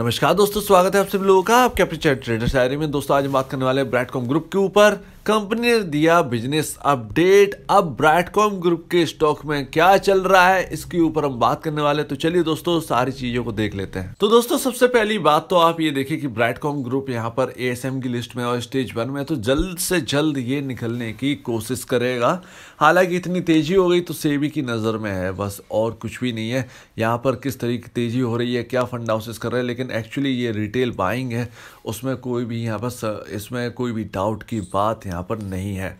नमस्कार दोस्तों स्वागत है आप सभी लोगों का आपके अपने चैट ट्रेडर शायरी में दोस्तों आज बात करने वाले हैं ब्रैडकॉम ग्रुप के ऊपर कंपनी ने दिया बिजनेस अपडेट अब ब्राइटकॉम ग्रुप के स्टॉक में क्या चल रहा है इसके ऊपर हम बात करने वाले तो चलिए दोस्तों सारी चीजों को देख लेते हैं तो दोस्तों सबसे पहली बात तो आप ये देखिए कि ब्राइटकॉम ग्रुप यहाँ पर ए की लिस्ट में और स्टेज वन में तो जल्द से जल्द ये निकलने की कोशिश करेगा हालांकि इतनी तेजी हो गई तो सेबी की नज़र में है बस और कुछ भी नहीं है यहाँ पर किस तरीके तेजी हो रही है क्या फंड हाउसेस कर रहे हैं लेकिन एक्चुअली ये रिटेल बाइंग है उसमें कोई भी यहाँ पर इसमें कोई भी डाउट की बात यहाँ यहाँ पर नहीं है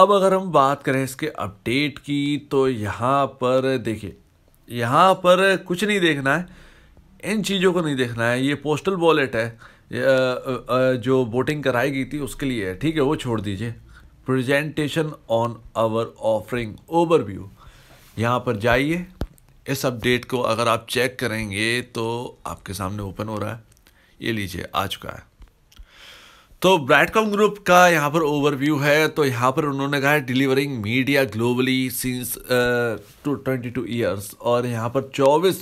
अब अगर हम बात करें इसके अपडेट की तो यहाँ पर देखिए यहाँ पर कुछ नहीं देखना है इन चीज़ों को नहीं देखना है ये पोस्टल वॉलेट है जो वोटिंग कराई गई थी उसके लिए है ठीक है वो छोड़ दीजिए presentation on our offering overview यहाँ पर जाइए इस अपडेट को अगर आप चेक करेंगे तो आपके सामने ओपन हो रहा है ये लीजिए आ चुका है तो ब्राइटकॉम ग्रुप का यहाँ पर ओवरव्यू है तो यहाँ पर उन्होंने कहा है delivering media globally since two twenty two years और यहाँ पर चौबीस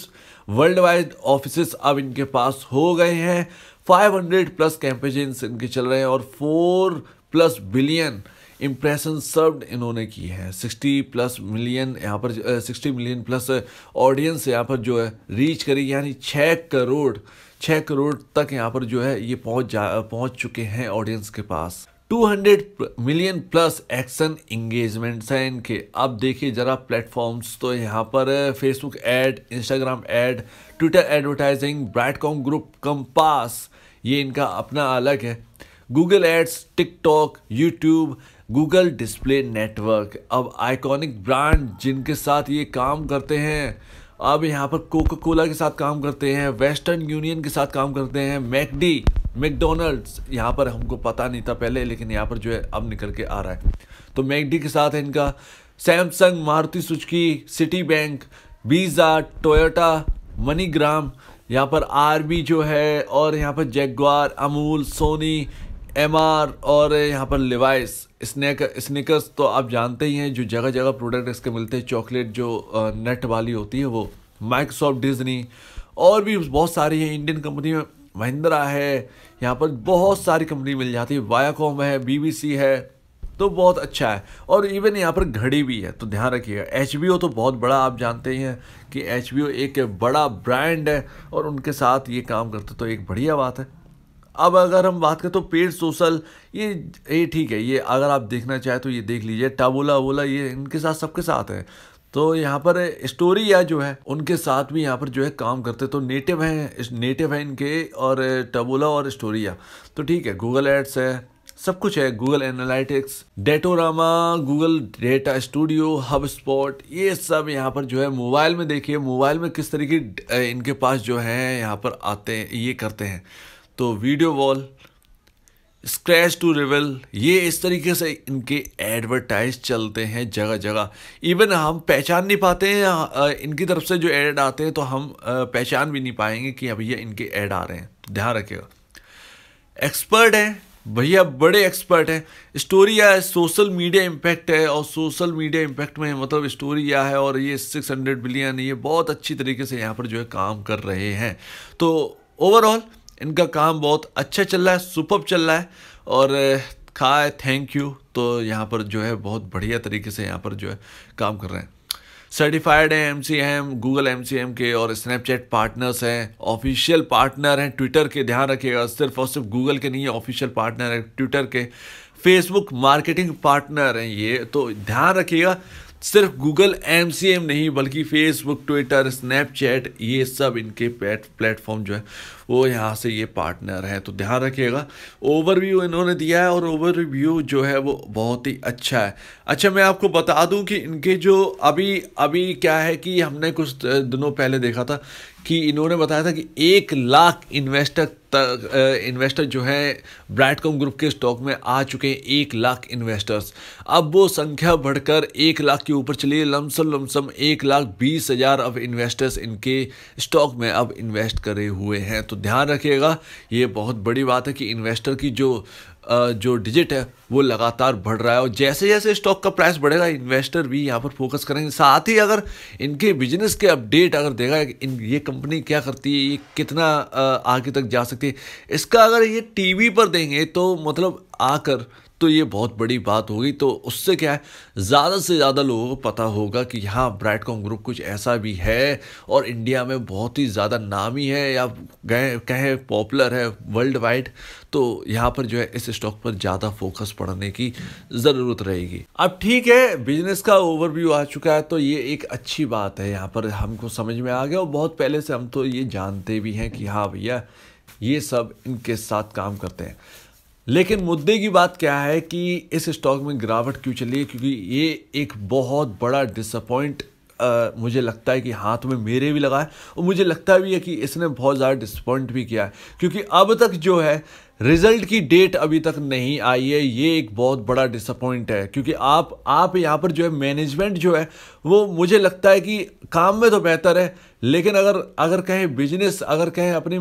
वर्ल्ड वाइड ऑफिस अब इनके पास हो गए हैं 500 प्लस कैंपेजेंस इनके चल रहे हैं और 4 प्लस बिलियन इम्प्रेशन सर्व्ड इन्होंने की है 60 प्लस मिलियन यहाँ पर 60 मिलियन प्लस ऑडियंस यहाँ पर जो है रीच करी यानी 6 करोड़ छः करोड़ तक यहाँ पर जो है ये पहुँच जा पहुँच चुके हैं ऑडियंस के पास 200 मिलियन प्लस एक्शन इंगेजमेंट्स हैं इनके अब देखिए ज़रा प्लेटफॉर्म्स तो यहाँ पर Facebook ad Instagram ad Twitter advertising Brightcom group compass ये इनका अपना अलग है Google ads TikTok YouTube Google display network अब आइकॉनिक ब्रांड जिनके साथ ये काम करते हैं अब यहाँ पर कोका कोला के साथ काम करते हैं वेस्टर्न यूनियन के साथ काम करते हैं मैकडी मैकडोनल्ड्स यहाँ पर हमको पता नहीं था पहले लेकिन यहाँ पर जो है अब निकल के आ रहा है तो मैकडी के साथ है इनका Samsung Maruti Suzuki Citibank Visa Toyota MoneyGram यहाँ पर आरबी जो है और यहाँ पर जैगवार अमूल सोनी एम और यहाँ पर लिवाइस स्नैक स्निकर्स तो आप जानते ही हैं जो जगह जगह प्रोडक्ट इसके मिलते हैं चॉकलेट जो नट वाली होती है वो माइक्रोसॉफ्ट डिजनी और भी बहुत सारी हैं इंडियन कंपनी में महिंद्रा है यहाँ पर बहुत सारी कंपनी मिल जाती है वायाकॉम है बीबीसी है तो बहुत अच्छा है और इवन यहाँ पर घड़ी भी है तो ध्यान रखिएगा एच तो बहुत बड़ा आप जानते ही हैं कि एच एक बड़ा ब्रांड है और उनके साथ ये काम करते तो एक बढ़िया बात है अब अगर हम बात करें तो पेड सोशल ये ये ठीक है ये अगर आप देखना चाहें तो ये देख लीजिए टाबोला वोला ये इनके साथ सबके साथ है तो यहाँ पर स्टोरिया जो है उनके साथ भी यहाँ पर जो है काम करते तो नेटिव हैं नेटिव हैं इनके और टबोला और स्टोरिया तो ठीक है गूगल एड्स है सब कुछ है Google Analytics Datorama Google Data Studio HubSpot ये सब यहाँ पर जो है मोबाइल में देखिए मोबाइल में किस तरीके इनके पास जो है यहाँ पर आते हैं ये करते हैं तो video wall scratch to reveal ये इस तरीके से इनके एडवर्टाइज चलते हैं जगह जगह इवन हम पहचान नहीं पाते हैं इनकी तरफ से जो ऐड आते हैं तो हम पहचान भी नहीं पाएंगे कि भैया इनके ऐड आ रहे हैं तो ध्यान रखिएगा एक्सपर्ट हैं भैया बड़े एक्सपर्ट हैं स्टोरी या सोशल मीडिया इम्पैक्ट है और सोशल मीडिया इम्पैक्ट में मतलब स्टोरी या है और ये सिक्स हंड्रेड बिलियन ये बहुत अच्छी तरीके से यहाँ पर जो है काम कर रहे हैं तो ओवरऑल इनका काम बहुत अच्छा चल रहा है सुपर चल रहा है और खा है थैंक यू तो यहाँ पर जो है बहुत बढ़िया तरीके से यहाँ पर जो है काम कर रहे हैं सर्टिफाइड हैं M C M Google M C M के और स्नैपचैट पार्टनर्स हैं ऑफिशियल पार्टनर हैं ट्विटर के ध्यान रखिएगा सिर्फ और सिर्फ गूगल के नहीं है ऑफिशियल पार्टनर है ट्विटर के फेसबुक मार्केटिंग पार्टनर हैं ये तो ध्यान रखिएगा सिर्फ गूगल एम सी एम नहीं बल्कि फेसबुक ट्विटर स्नैपचैट ये सब इनके प्लेटफॉर्म जो है वो यहाँ से ये पार्टनर हैं तो ध्यान रखिएगा ओवरव्यू इन्होंने दिया है और ओवरव्यू जो है वो बहुत ही अच्छा है अच्छा मैं आपको बता दूं कि इनके जो अभी अभी क्या है कि हमने कुछ दिनों पहले देखा था कि इन्होंने बताया था कि एक लाख इन्वेस्टर तक इन्वेस्टर जो है ब्राइटकॉम ग्रुप के स्टॉक में आ चुके हैं एक लाख इन्वेस्टर्स अब वो संख्या बढ़कर एक लाख के ऊपर चली है लमसम लमसम एक लाख बीस हज़ार अब इन्वेस्टर्स इनके स्टॉक में अब इन्वेस्ट करे हुए हैं तो तो ध्यान रखिएगा ये बहुत बड़ी बात है कि इन्वेस्टर की जो जो डिजिट है वो लगातार बढ़ रहा है और जैसे जैसे स्टॉक का प्राइस बढ़ेगा इन्वेस्टर भी यहाँ पर फोकस करेंगे साथ ही अगर इनके बिजनेस के अपडेट अगर देगा इन ये कंपनी क्या करती है ये कितना आगे तक जा सकती है इसका अगर ये टीवी पर देंगे तो मतलब आकर तो ये बहुत बड़ी बात होगी तो उससे क्या है ज़्यादा से ज़्यादा लोगों को पता होगा कि हाँ ब्राइटकॉम ग्रुप कुछ ऐसा भी है और इंडिया में बहुत ही ज़्यादा नामी है या गए कहें पॉपुलर है वर्ल्ड वाइड तो यहाँ पर जो है इस स्टॉक पर ज़्यादा फोकस पड़ने की ज़रूरत रहेगी अब ठीक है बिजनेस का ओवरव्यू आ चुका है तो ये एक अच्छी बात है यहाँ पर हमको समझ में आ गया और बहुत पहले से हम तो ये जानते भी हैं कि हाँ भैया ये सब इनके साथ काम करते हैं लेकिन मुद्दे की बात क्या है कि इस स्टॉक में गिरावट क्यों चली है क्योंकि ये एक बहुत बड़ा डिसअपॉइंट मुझे लगता है कि हाथ में मेरे भी लगा है और मुझे लगता भी है कि इसने बहुत ज़्यादा डिसअपॉइंट भी किया है क्योंकि अब तक जो है रिजल्ट की डेट अभी तक नहीं आई है ये एक बहुत बड़ा डिसअपॉइंट है क्योंकि आप आप यहाँ पर जो है मैनेजमेंट जो है वो मुझे लगता है कि काम में तो बेहतर है लेकिन अगर अगर कहें बिजनेस अगर कहें अपनी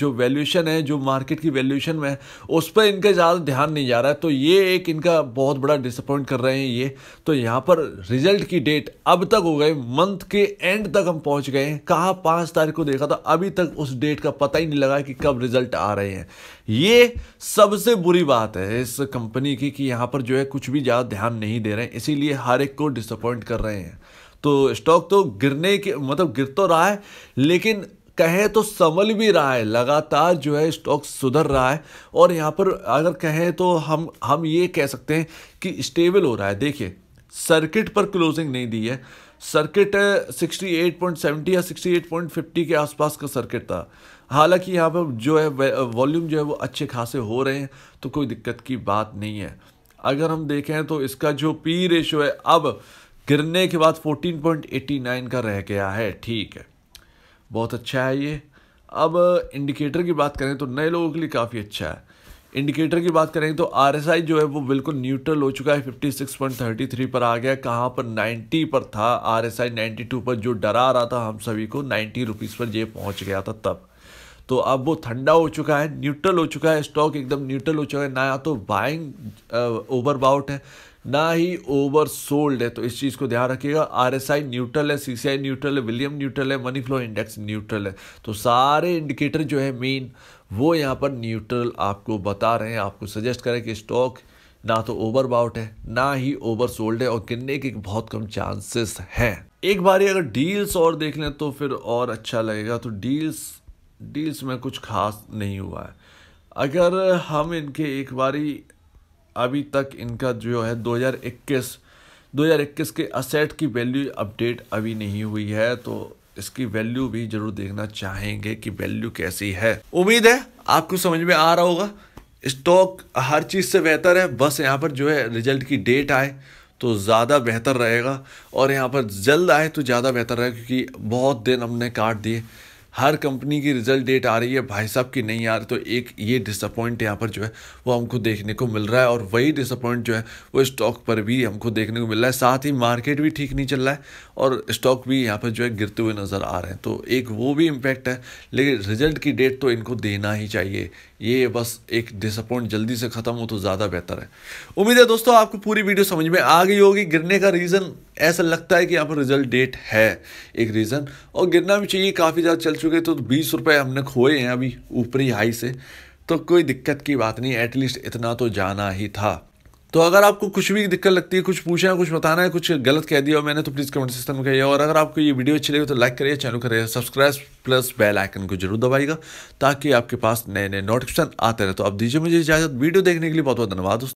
जो वैल्यूशन है जो मार्केट की वैल्यूशन में है उस पर इनका ज़्यादा ध्यान नहीं जा रहा है तो ये एक इनका बहुत बड़ा डिसअपॉइंट कर रहे हैं ये तो यहाँ पर रिजल्ट की डेट अब तक हो गए मंथ के एंड तक हम पहुँच गए हैं कहाँ पाँच तारीख को देखा था अभी तक उस डेट का पता ही नहीं लगा कि कब रिजल्ट आ रहे हैं ये सबसे बुरी बात है इस कंपनी की कि यहाँ पर जो है कुछ भी ज़्यादा ध्यान नहीं दे रहे हैं इसीलिए हर एक को डिसअपॉइंट कर रहे हैं तो स्टॉक तो गिरने के मतलब गिर तो रहा है लेकिन कहें तो संभल भी रहा है लगातार जो है स्टॉक सुधर रहा है और यहाँ पर अगर कहें तो हम हम ये कह सकते हैं कि स्टेबल हो रहा है देखिए सर्किट पर क्लोजिंग नहीं दी है सर्किट 68.70 या 68.50 के आसपास का सर्किट था हालांकि यहाँ पर जो है वॉल्यूम जो है वो अच्छे खासे हो रहे हैं तो कोई दिक्कत की बात नहीं है अगर हम देखें तो इसका जो पी रेशो है अब गिरने के बाद 14.89 का रह गया है ठीक है बहुत अच्छा है ये अब इंडिकेटर की बात करें तो नए लोगों के लिए काफ़ी अच्छा है इंडिकेटर की बात करें तो आर जो है वो बिल्कुल न्यूट्रल हो चुका है 56.33 पर आ गया कहाँ पर 90 पर था आर एस 92 पर जो डरा रहा था हम सभी को नाइन्टी रुपीज़ पर ये पहुँच गया था तब तो अब वो ठंडा हो चुका है न्यूट्रल हो चुका है स्टॉक एकदम न्यूट्रल हो चुका है ना तो बाइंग ओवर बाउट है ना ही ओवर सोल्ड है तो इस चीज़ को ध्यान रखिएगा आर एस आई न्यूट्रल है सी सी आई न्यूट्रल है विलियम न्यूट्रल है मनी फ्लो इंडेक्स न्यूट्रल है तो सारे इंडिकेटर जो है मेन वो यहाँ पर न्यूट्रल आपको बता रहे हैं आपको सजेस्ट करें कि स्टॉक ना तो ओवर बाउट है ना ही ओवर सोल्ड है और गिरने के बहुत कम चांसेस हैं एक बार अगर डील्स और देख लें तो फिर और अच्छा लगेगा तो डील्स डील्स में कुछ खास नहीं हुआ है अगर हम इनके एक बारी अभी तक इनका जो है 2021 2021 के असेट की वैल्यू अपडेट अभी नहीं हुई है तो इसकी वैल्यू भी जरूर देखना चाहेंगे कि वैल्यू कैसी है उम्मीद है आपको समझ में आ रहा होगा स्टॉक हर चीज़ से बेहतर है बस यहाँ पर जो है रिजल्ट की डेट आए तो ज़्यादा बेहतर रहेगा और यहाँ पर जल्द आए तो ज़्यादा बेहतर रहेगा क्योंकि बहुत दिन हमने काट दिए हर कंपनी की रिजल्ट डेट आ रही है भाई साहब की नहीं आ रही तो एक ये डिसअपॉइंट यहाँ पर जो है वो हमको देखने को मिल रहा है और वही डिसअपॉइंट जो है वो स्टॉक पर भी हमको देखने को मिल रहा है साथ ही मार्केट भी ठीक नहीं चल रहा है और स्टॉक भी यहाँ पर जो है गिरते हुए नज़र आ रहे हैं तो एक वो भी इम्पैक्ट है लेकिन रिजल्ट की डेट तो इनको देना ही चाहिए ये बस एक डिसअपॉइंट जल्दी से ख़त्म हो तो ज़्यादा बेहतर है उम्मीद है दोस्तों आपको पूरी वीडियो समझ में आ गई होगी गिरने का रीज़न ऐसा लगता है कि यहाँ पर रिजल्ट डेट है एक रीज़न और गिरना भी चाहिए काफ़ी ज़्यादा चल चुके तो बीस रुपये हमने खोए हैं अभी ऊपरी हाई से तो कोई दिक्कत की बात नहीं एटलीस्ट इतना तो जाना ही था तो अगर आपको कुछ भी दिक्कत लगती है कुछ पूछना है कुछ बताना है कुछ गलत कह दिया मैंने तो प्लीज़ कमेंट सेक्शन में कहिए और अगर आपको ये वीडियो अच्छी लगी तो लाइक करिए चैनल करिए सब्सक्राइब प्लस बेल आइकन को जरूर दबाइएगा ताकि आपके पास नए नए नोटिफिकेशन आते रहे तो आप दीजिए मुझे इजाज़त वीडियो देखने के लिए बहुत बहुत धन्यवाद